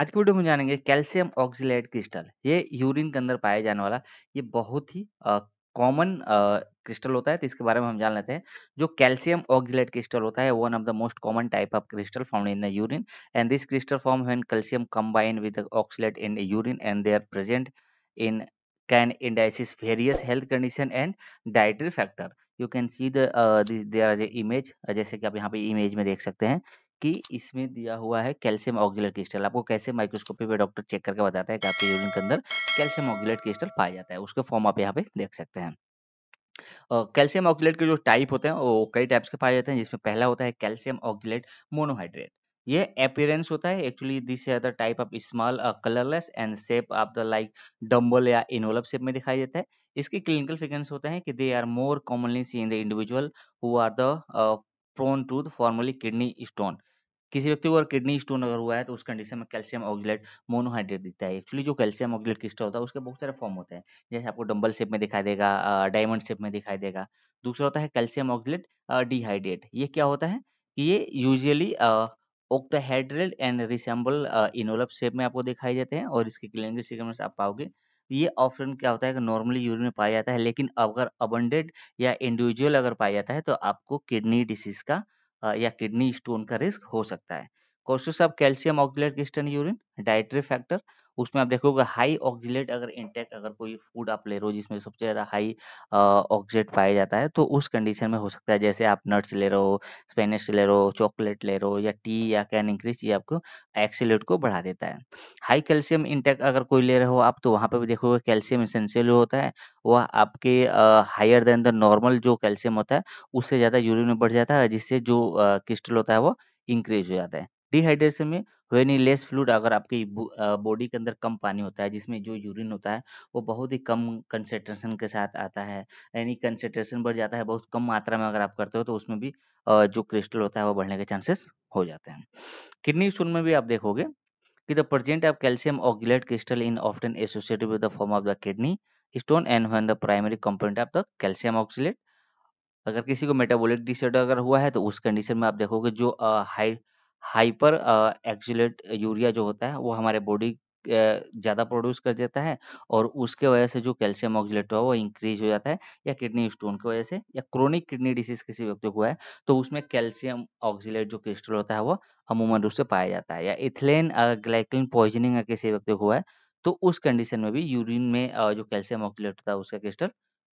आज की वीडियो में जानेंगे कैल्शियम ऑक्सीलेट क्रिस्टल ये यूरिन के अंदर पाया जाने वाला ये बहुत ही कॉमन क्रिस्टल होता है तो इसके बारे में हम जान लेते हैं जो कैल्शियम ऑक्सीलेट क्रिस्टल होता है one of the most common type of crystal found in the urine and this crystal form when calcium combine with oxalate in urine and they are present in can indicates various health condition and dietary factor you can see there image जैसे कि आप यहाँ पे image में देख सकते हैं कि इसमें दिया हुआ है कैल्शियम ऑग्युलेट क्रिस्टल आपको कैसे माइक्रोस्कोपी पे डॉक्टर चेक करके बताता है कि आपके यूरिन के अंदर कैल्शियम ऑग्युलेट क्रिस्टल पाया जाता है उसके फॉर्म आप यहाँ पे देख सकते हैं कैल्शियम ऑक्सीलेट के जो टाइप होते हैं वो कई टाइप्स के पाए जाते हैं जिसमें पहला होता है कैल्शियम ऑक्सीलेट मोनोहाइड्रेट ये अपियरेंस होता है actually this are the type of small colourless and shape of the like dumbbell या इनोलप शेप में दिखाई देता है इसके क्लिनिकल फ्रिक्वेंस होते हैं कि they are more commonly see in the individual who are the prone to the formally kidney stone किसी व्यक्ति को अगर किडनी स्टोन अगर हुआ है तो उस कंडीशन में कैल्शियम ऑक्सीलेट मोनोहाइड्रेट दिखता है एक्चुअली जो कैल्शियम ऑक्जिलेट क्रिस्टल होता है उसके बहुत सारे फॉर्म होते हैं जैसे आपको डम्बल शेप में दिखाई देगा डायमंड शेप में दिखाई देगा दूसरा होता है कैल्शियम ऑक्सीलेट डिहाइड्रेट ये क्या होता है कि ये usually octahydrate and resemble envelope shape में आपको दिखाई देते हैं और इसके क्लिनिकल सिग्नल्स आप पाओगे ये ऑप्शन क्या होता है कि नॉर्मली यूरिन में पाया जाता है लेकिन अगर अबंडेड या इंडिविजुअल अगर पाया जाता है तो आपको किडनी डिसीज का या किडनी स्टोन का रिस्क हो सकता है consist of calcium oxalate crystal urine dietary factor उसमें आप देखोगे हाई ऑक्जिलेट अगर इंटेक अगर कोई फूड आप ले रहे हो जिसमें सबसे ज़्यादा हाई ऑक्जिलेट पाया जाता है तो उस कंडीशन में हो सकता है जैसे आप नट्स ले रहे हो स्पेनिश ले रहे हो चॉकलेट ले रहे हो या टी या कैन इंक्रीज ये आपको एक्सीट को बढ़ा देता है हाई कैल्शियम इंटेक अगर कोई ले रहे हो आप तो वहाँ पर भी देखोगे कैल्शियम इसेंशियल होता है वह आपके हायर देन द नॉर्मल जो कैल्शियम होता है उससे ज़्यादा यूरिन में बढ़ जाता है जिससे जो क्रिस्टल होता है वो इंक्रीज हो जाता है डिहाइड्रेशन में वेन वेनी लेस फ्लूड अगर आपके बॉडी के अंदर कम पानी होता है जिसमें जो यूरिन होता है वो बहुत ही कम कंसेंट्रेशन के साथ आता है यानी कंसेंट्रेशन बढ़ जाता है बहुत कम मात्रा में अगर आप करते हो तो उसमें भी जो क्रिस्टल होता है वो बढ़ने के चांसेस हो जाते हैं किडनी स्टोन में भी आप देखोगे कि the present of calcium oxalate crystal in often associated with the form of the kidney stone and one the primary component of the calcium oxalate अगर किसी को मेटाबोलिक डिसऑर्डर अगर हुआ है तो उस कंडीशन में आप देखोगे जो हाई हाइपर एक्जुलेट यूरिया जो होता है वो हमारे बॉडी ज़्यादा प्रोड्यूस कर देता है और उसके वजह से जो कैल्शियम ऑक्सलेट हुआ वो इंक्रीज़ हो जाता है या किडनी स्टोन की वजह से या क्रोनिक किडनी डिसीज़ किसी व्यक्ति को है तो उसमें कैल्शियम ऑक्सलेट जो क्रिस्टल होता है वो अमूमन रूप से पाया जाता है या इथलेन ग्लाइक्लिन पॉइज़निंग किसी व्यक्ति को हुआ है तो उस कंडीशन में भी यूरिन में जो कैल्शियम ऑक्सलेट होता है उसका क्रिस्टल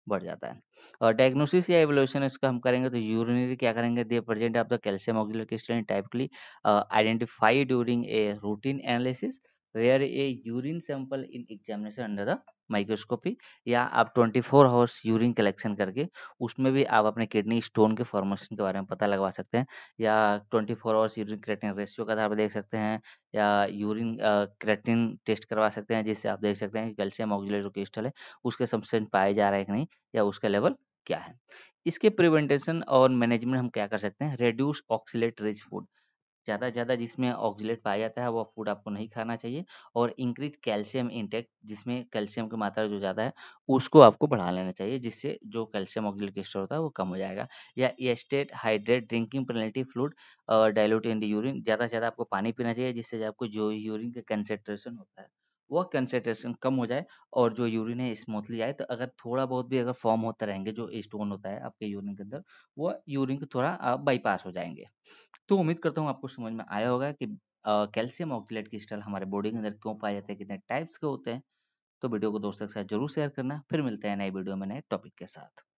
बढ़ जाता है और डायग्नोसिस या एवोल्यूशन इसका हम करेंगे तो यूरिनरी क्या करेंगे they present of the calcium oxalate crystalline typically identify during a routine analysis where a urine sample in examination under the microscopy या आप 24 फोर आवर्स यूरिन कलेक्शन करके उसमें भी आप अपने किडनी स्टोन के फॉर्मेशन के बारे में पता लगवा सकते हैं या 24 four hours urine creatinine ratio का आधार पर देख सकते हैं या यूरिन क्रेटिन टेस्ट करवा सकते हैं जिससे आप देख सकते हैं कैल्शियम ऑक्सीलेट जो क्रिस्टल है उसके सबसेंट पाए जा रहे हैं कि नहीं या उसका लेवल क्या है इसके प्रिवेंटेशन और मैनेजमेंट हम क्या कर सकते हैं रेड्यूस ऑक्सीट रिच फूड ज़्यादा ज़्यादा जिसमें ऑक्जिलेट पाया जाता है वह फूड आपको नहीं खाना चाहिए और इंक्रीज कैल्शियम इंटेक जिसमें कैल्शियम की मात्रा जो ज़्यादा है उसको आपको बढ़ा लेना चाहिए जिससे जो कैल्शियम ऑक्जिलेट के स्टोर होता है वो कम हो जाएगा या stay hydrate drinking plenty fluid dilute in the urine ज़्यादा से ज़्यादा आपको पानी पीना चाहिए जिससे आपको जो यूरिन का कंसेंट्रेशन होता है वह कंसेंट्रेशन कम हो जाए और जो यूरिन है स्मूथली आए तो अगर थोड़ा बहुत भी अगर फॉर्म होता रहेंगे जो स्टोन होता है आपके यूरिन के अंदर वह यूरिन को थोड़ा बाईपास हो जाएंगे तो उम्मीद करता हूँ आपको समझ में आया होगा कि कैल्शियम ऑक्सीलेट क्रिस्टल हमारे बॉडी के अंदर क्यों पाए जाते हैं कितने टाइप्स के होते हैं तो वीडियो को दोस्तों के साथ जरूर शेयर करना फिर मिलते हैं नए वीडियो में नए टॉपिक के साथ